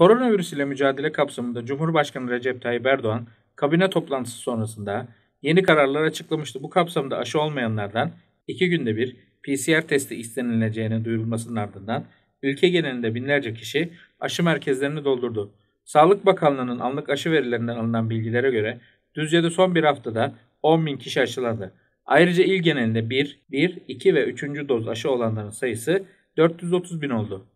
Koronavirüs ile mücadele kapsamında Cumhurbaşkanı Recep Tayyip Erdoğan kabine toplantısı sonrasında yeni kararlar açıklamıştı. Bu kapsamda aşı olmayanlardan iki günde bir PCR testi istenileceğini duyurulmasının ardından ülke genelinde binlerce kişi aşı merkezlerini doldurdu. Sağlık Bakanlığı'nın anlık aşı verilerinden alınan bilgilere göre Düzce'de son bir haftada 10 bin kişi aşılandı. Ayrıca il genelinde 1, 1, 2 ve 3. doz aşı olanların sayısı 430 bin oldu.